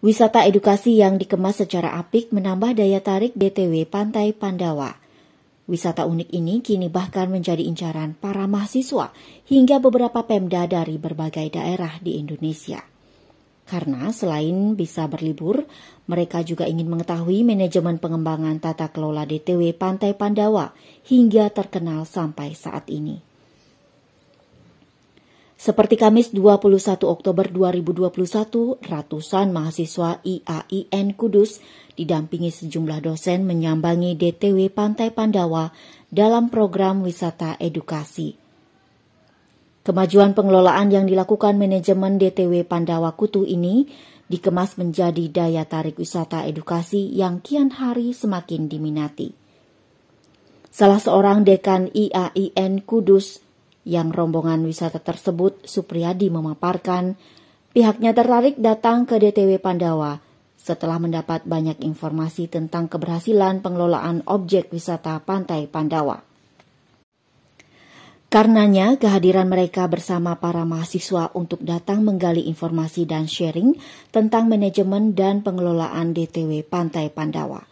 Wisata edukasi yang dikemas secara apik menambah daya tarik DTW Pantai Pandawa. Wisata unik ini kini bahkan menjadi incaran para mahasiswa hingga beberapa pemda dari berbagai daerah di Indonesia. Karena selain bisa berlibur, mereka juga ingin mengetahui manajemen pengembangan tata kelola DTW Pantai Pandawa hingga terkenal sampai saat ini. Seperti Kamis 21 Oktober 2021, ratusan mahasiswa IAIN Kudus didampingi sejumlah dosen menyambangi DTW Pantai Pandawa dalam program wisata edukasi. Kemajuan pengelolaan yang dilakukan manajemen DTW Pandawa Kutu ini dikemas menjadi daya tarik wisata edukasi yang kian hari semakin diminati. Salah seorang dekan IAIN Kudus, yang rombongan wisata tersebut Supriyadi memaparkan, pihaknya tertarik datang ke DTW Pandawa setelah mendapat banyak informasi tentang keberhasilan pengelolaan objek wisata Pantai Pandawa. Karenanya, kehadiran mereka bersama para mahasiswa untuk datang menggali informasi dan sharing tentang manajemen dan pengelolaan DTW Pantai Pandawa.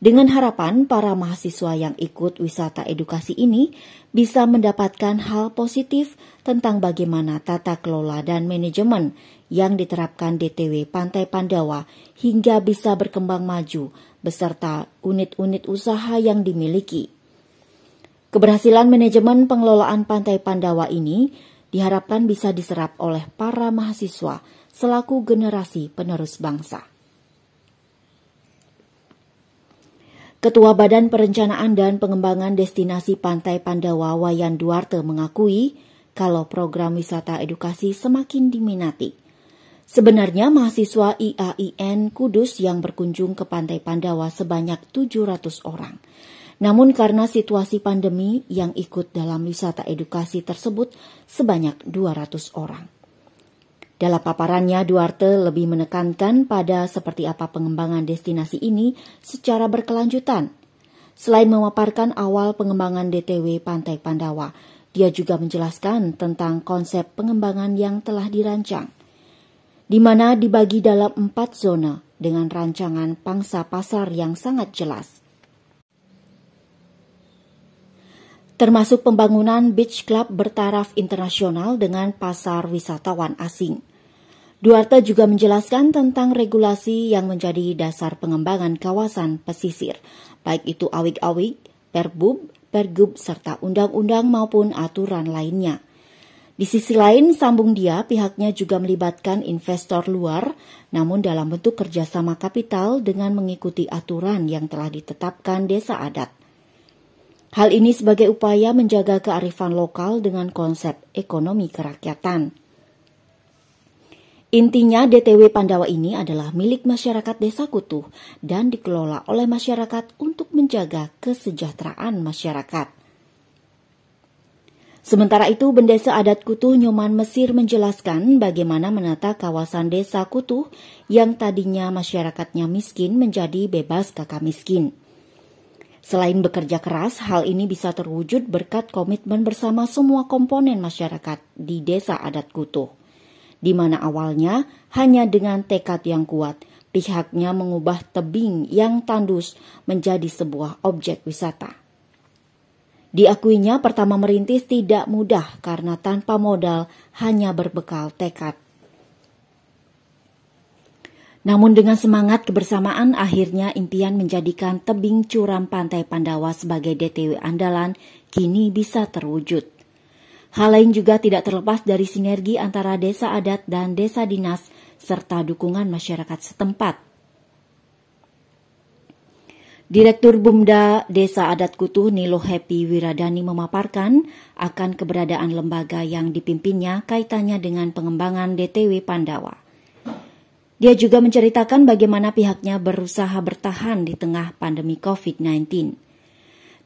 Dengan harapan para mahasiswa yang ikut wisata edukasi ini bisa mendapatkan hal positif tentang bagaimana tata kelola dan manajemen yang diterapkan DTW Pantai Pandawa hingga bisa berkembang maju beserta unit-unit usaha yang dimiliki. Keberhasilan manajemen pengelolaan Pantai Pandawa ini diharapkan bisa diserap oleh para mahasiswa selaku generasi penerus bangsa. Ketua Badan Perencanaan dan Pengembangan Destinasi Pantai Pandawa Wayan Duarte mengakui kalau program wisata edukasi semakin diminati. Sebenarnya mahasiswa IAIN Kudus yang berkunjung ke Pantai Pandawa sebanyak 700 orang. Namun karena situasi pandemi yang ikut dalam wisata edukasi tersebut sebanyak 200 orang. Dalam paparannya, Duarte lebih menekankan pada seperti apa pengembangan destinasi ini secara berkelanjutan. Selain memaparkan awal pengembangan DTW Pantai Pandawa, dia juga menjelaskan tentang konsep pengembangan yang telah dirancang, di mana dibagi dalam empat zona dengan rancangan pangsa pasar yang sangat jelas. Termasuk pembangunan beach club bertaraf internasional dengan pasar wisatawan asing. Duarte juga menjelaskan tentang regulasi yang menjadi dasar pengembangan kawasan pesisir, baik itu awik-awik, perbub, pergub, serta undang-undang maupun aturan lainnya. Di sisi lain, sambung dia pihaknya juga melibatkan investor luar, namun dalam bentuk kerjasama kapital dengan mengikuti aturan yang telah ditetapkan desa adat. Hal ini sebagai upaya menjaga kearifan lokal dengan konsep ekonomi kerakyatan. Intinya DTW Pandawa ini adalah milik masyarakat desa Kutuh dan dikelola oleh masyarakat untuk menjaga kesejahteraan masyarakat. Sementara itu, Bendesa Adat Kutuh Nyoman Mesir menjelaskan bagaimana menata kawasan desa Kutuh yang tadinya masyarakatnya miskin menjadi bebas kakak miskin. Selain bekerja keras, hal ini bisa terwujud berkat komitmen bersama semua komponen masyarakat di Desa Adat Kutuh di mana awalnya hanya dengan tekad yang kuat pihaknya mengubah tebing yang tandus menjadi sebuah objek wisata. Diakuinya pertama merintis tidak mudah karena tanpa modal hanya berbekal tekad. Namun dengan semangat kebersamaan akhirnya impian menjadikan tebing curam pantai Pandawa sebagai DTW andalan kini bisa terwujud. Hal lain juga tidak terlepas dari sinergi antara desa adat dan desa dinas serta dukungan masyarakat setempat. Direktur Bumda Desa Adat Kutuh Nilo Happy Wiradani memaparkan akan keberadaan lembaga yang dipimpinnya kaitannya dengan pengembangan DTW Pandawa. Dia juga menceritakan bagaimana pihaknya berusaha bertahan di tengah pandemi COVID-19.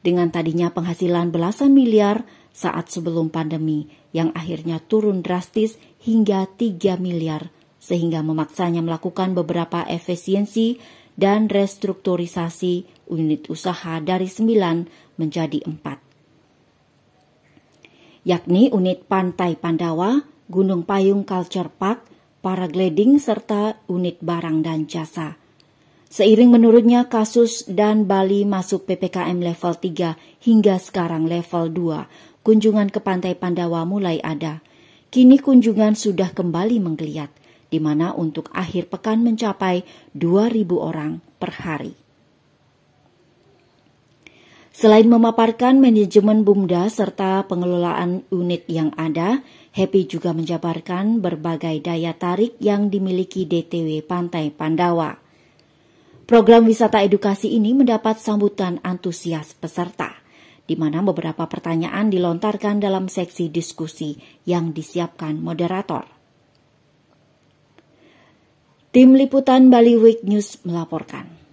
Dengan tadinya penghasilan belasan miliar, saat sebelum pandemi yang akhirnya turun drastis hingga 3 miliar sehingga memaksanya melakukan beberapa efisiensi dan restrukturisasi unit usaha dari 9 menjadi 4. Yakni unit Pantai Pandawa, Gunung Payung Culture Park, Paragliding, serta unit barang dan jasa. Seiring menurunnya kasus dan Bali masuk PPKM level 3 hingga sekarang level 2, kunjungan ke pantai Pandawa mulai ada. Kini kunjungan sudah kembali menggeliat, di mana untuk akhir pekan mencapai 2.000 orang per hari. Selain memaparkan manajemen BUMDA serta pengelolaan unit yang ada, Happy juga menjabarkan berbagai daya tarik yang dimiliki DTW Pantai Pandawa. Program wisata edukasi ini mendapat sambutan antusias peserta di mana beberapa pertanyaan dilontarkan dalam seksi diskusi yang disiapkan moderator. Tim Liputan Bali Week News melaporkan.